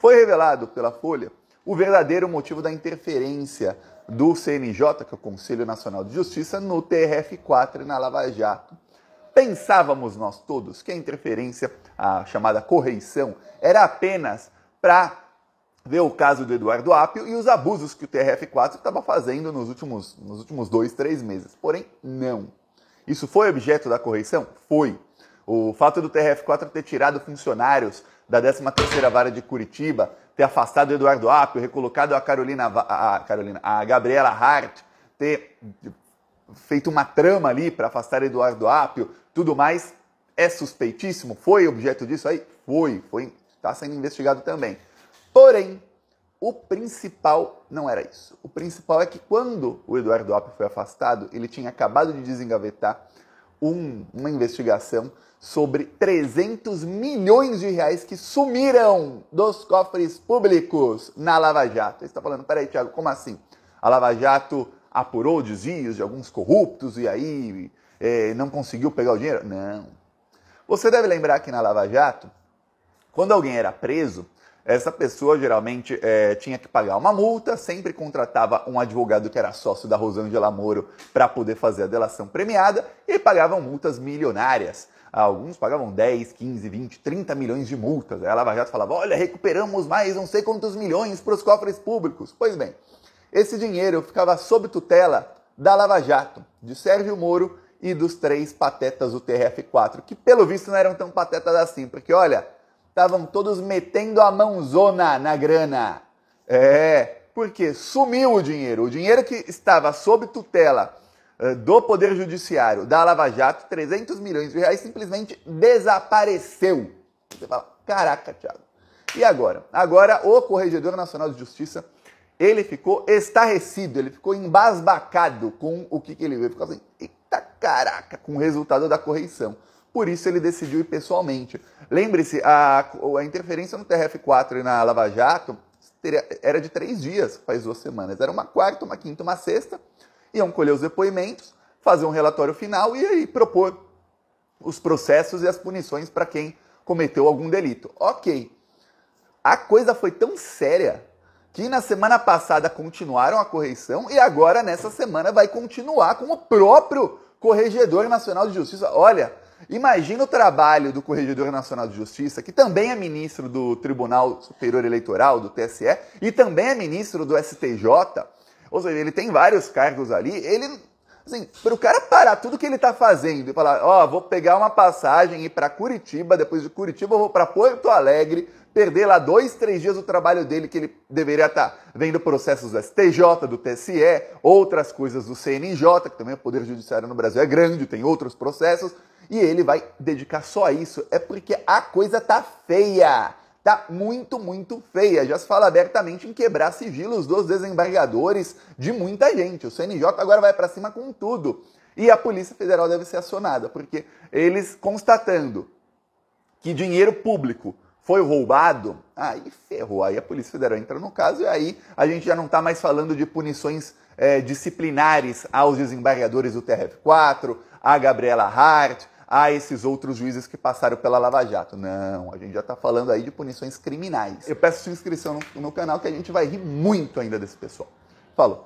Foi revelado pela Folha o verdadeiro motivo da interferência do CNJ, que é o Conselho Nacional de Justiça, no TRF4 e na Lava Jato. Pensávamos nós todos que a interferência, a chamada correição, era apenas para ver o caso do Eduardo Apio e os abusos que o TRF4 estava fazendo nos últimos, nos últimos dois, três meses. Porém, não. Isso foi objeto da correição? Foi. O fato do TRF4 ter tirado funcionários da 13ª Vara de Curitiba ter afastado o Eduardo Apio, recolocado a Carolina, a, Carolina, a Gabriela Hart, ter feito uma trama ali para afastar Eduardo Apio, tudo mais, é suspeitíssimo? Foi objeto disso aí? Foi, foi, está sendo investigado também. Porém, o principal não era isso. O principal é que quando o Eduardo Apio foi afastado, ele tinha acabado de desengavetar um, uma investigação sobre 300 milhões de reais que sumiram dos cofres públicos na Lava Jato. Você está falando, peraí, Thiago, como assim? A Lava Jato apurou desvios de alguns corruptos e aí é, não conseguiu pegar o dinheiro? Não. Você deve lembrar que na Lava Jato, quando alguém era preso, essa pessoa geralmente é, tinha que pagar uma multa, sempre contratava um advogado que era sócio da Rosângela Moro para poder fazer a delação premiada e pagavam multas milionárias. Alguns pagavam 10, 15, 20, 30 milhões de multas. Aí a Lava Jato falava: olha, recuperamos mais não sei quantos milhões para os cofres públicos. Pois bem, esse dinheiro ficava sob tutela da Lava Jato, de Sérgio Moro e dos três patetas do TRF4, que pelo visto não eram tão patetas assim, porque olha estavam todos metendo a mãozona na grana. É, porque sumiu o dinheiro. O dinheiro que estava sob tutela eh, do Poder Judiciário, da Lava Jato, 300 milhões de reais simplesmente desapareceu. Você fala, caraca, Thiago. E agora? Agora o Corregedor Nacional de Justiça, ele ficou estarrecido, ele ficou embasbacado com o que, que ele viu. Ele ficou assim, eita caraca, com o resultado da correição. Por isso ele decidiu ir pessoalmente. Lembre-se, a, a interferência no TRF4 e na Lava Jato teria, era de três dias, faz duas semanas. Era uma quarta, uma quinta, uma sexta. Iam colher os depoimentos, fazer um relatório final e aí propor os processos e as punições para quem cometeu algum delito. Ok. A coisa foi tão séria que na semana passada continuaram a correição e agora nessa semana vai continuar com o próprio Corregedor Nacional de Justiça. Olha, Imagina o trabalho do Corregedor Nacional de Justiça, que também é ministro do Tribunal Superior Eleitoral, do TSE, e também é ministro do STJ. Ou seja, ele tem vários cargos ali. Ele, assim, para o cara parar tudo que ele está fazendo e falar: Ó, oh, vou pegar uma passagem e ir para Curitiba, depois de Curitiba eu vou para Porto Alegre, perder lá dois, três dias o trabalho dele, que ele deveria estar tá vendo processos do STJ, do TSE, outras coisas do CNJ, que também o Poder Judiciário no Brasil é grande, tem outros processos e ele vai dedicar só a isso, é porque a coisa tá feia. Tá muito, muito feia. Já se fala abertamente em quebrar sigilos dos desembargadores de muita gente. O CNJ agora vai para cima com tudo. E a Polícia Federal deve ser acionada, porque eles constatando que dinheiro público foi roubado, aí ferrou. Aí a Polícia Federal entra no caso e aí a gente já não está mais falando de punições é, disciplinares aos desembargadores do TRF4, a Gabriela Hart, a esses outros juízes que passaram pela Lava Jato. Não, a gente já está falando aí de punições criminais. Eu peço sua inscrição no, no canal que a gente vai rir muito ainda desse pessoal. Falou!